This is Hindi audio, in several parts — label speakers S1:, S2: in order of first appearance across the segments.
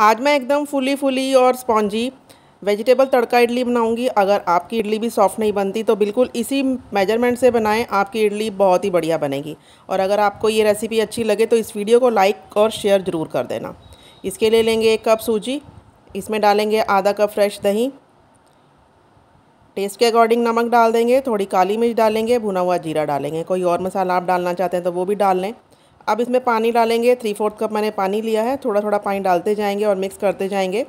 S1: आज मैं एकदम फुली फुली और स्पॉन्जी वेजिटेबल तड़का इडली बनाऊंगी अगर आपकी इडली भी सॉफ्ट नहीं बनती तो बिल्कुल इसी मेजरमेंट से बनाएं आपकी इडली बहुत ही बढ़िया बनेगी और अगर आपको ये रेसिपी अच्छी लगे तो इस वीडियो को लाइक और शेयर ज़रूर कर देना इसके लिए लेंगे एक कप सूजी इसमें डालेंगे आधा कप फ्रेश दही टेस्ट के अकॉर्डिंग नमक डाल देंगे थोड़ी काली मिर्च डालेंगे भुना हुआ जीरा डालेंगे कोई और मसाला आप डालना चाहते हैं तो वो भी डाल लें अब इसमें पानी डालेंगे थ्री फोर्थ कप मैंने पानी लिया है थोड़ा थोड़ा पानी डालते जाएंगे और मिक्स करते जाएंगे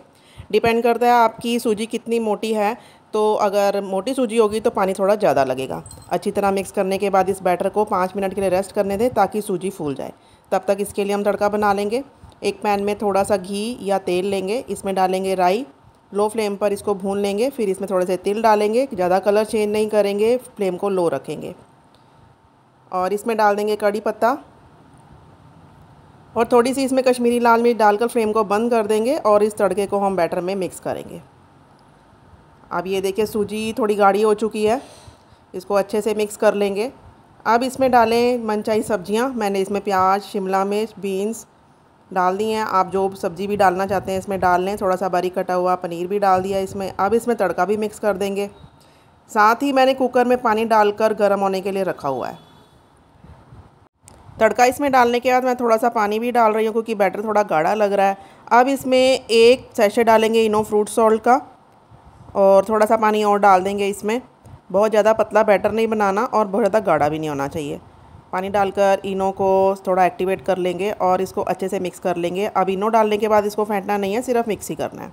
S1: डिपेंड करता है आपकी सूजी कितनी मोटी है तो अगर मोटी सूजी होगी तो पानी थोड़ा ज़्यादा लगेगा अच्छी तरह मिक्स करने के बाद इस बैटर को पाँच मिनट के लिए रेस्ट करने दें ताकि सूजी फूल जाए तब तक इसके लिए हम तड़का बना लेंगे एक पैन में थोड़ा सा घी या तेल लेंगे इसमें डालेंगे राई लो फ्लेम पर इसको भून लेंगे फिर इसमें थोड़े से तिल डालेंगे ज़्यादा कलर चेंज नहीं करेंगे फ्लेम को लो रखेंगे और इसमें डाल देंगे कड़ी पत्ता और थोड़ी सी इसमें कश्मीरी लाल मिर्च डालकर फ्लेम को बंद कर देंगे और इस तड़के को हम बैटर में मिक्स करेंगे अब ये देखिए सूजी थोड़ी गाढ़ी हो चुकी है इसको अच्छे से मिक्स कर लेंगे अब इसमें डालें मनचाही सब्जियां मैंने इसमें प्याज शिमला मिर्च बीन्स डाल दी हैं आप जो सब्ज़ी भी डालना चाहते हैं इसमें डाल लें थोड़ा सा बारीक कटा हुआ पनीर भी डाल दिया इसमें अब इसमें तड़का भी मिक्स कर देंगे साथ ही मैंने कुकर में पानी डालकर गर्म होने के लिए रखा हुआ है तड़का इसमें डालने के बाद मैं थोड़ा सा पानी भी डाल रही हूँ क्योंकि बैटर थोड़ा गाढ़ा लग रहा है अब इसमें एक सैशे डालेंगे इनो फ्रूट सॉल्ट का और थोड़ा सा पानी और डाल देंगे इसमें बहुत ज़्यादा पतला बैटर नहीं बनाना और बहुत ज़्यादा गाढ़ा भी नहीं होना चाहिए पानी डालकर इनो को थोड़ा एक्टिवेट कर लेंगे और इसको अच्छे से मिक्स कर लेंगे अब इनो डालने के बाद इसको फेंटना नहीं है सिर्फ मिक्स ही करना है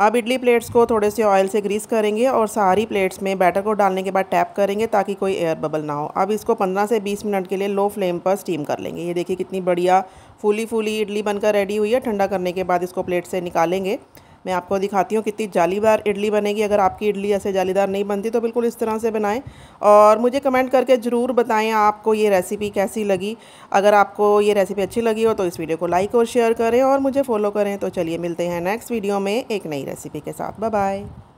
S1: अब इडली प्लेट्स को थोड़े से ऑयल से ग्रीस करेंगे और सारी प्लेट्स में बैटर को डालने के बाद टैप करेंगे ताकि कोई एयर बबल ना हो अब इसको 15 से 20 मिनट के लिए लो फ्लेम पर स्टीम कर लेंगे ये देखिए कितनी बढ़िया फूली फूली इडली बनकर रेडी हुई है ठंडा करने के बाद इसको प्लेट से निकालेंगे मैं आपको दिखाती हूँ कितनी जालीदार इडली बनेगी अगर आपकी इडली ऐसे जालीदार नहीं बनती तो बिल्कुल इस तरह से बनाएं और मुझे कमेंट करके ज़रूर बताएं आपको ये रेसिपी कैसी लगी अगर आपको ये रेसिपी अच्छी लगी हो तो इस वीडियो को लाइक और शेयर करें और मुझे फॉलो करें तो चलिए मिलते हैं नेक्स्ट वीडियो में एक नई रेसिपी के साथ बाय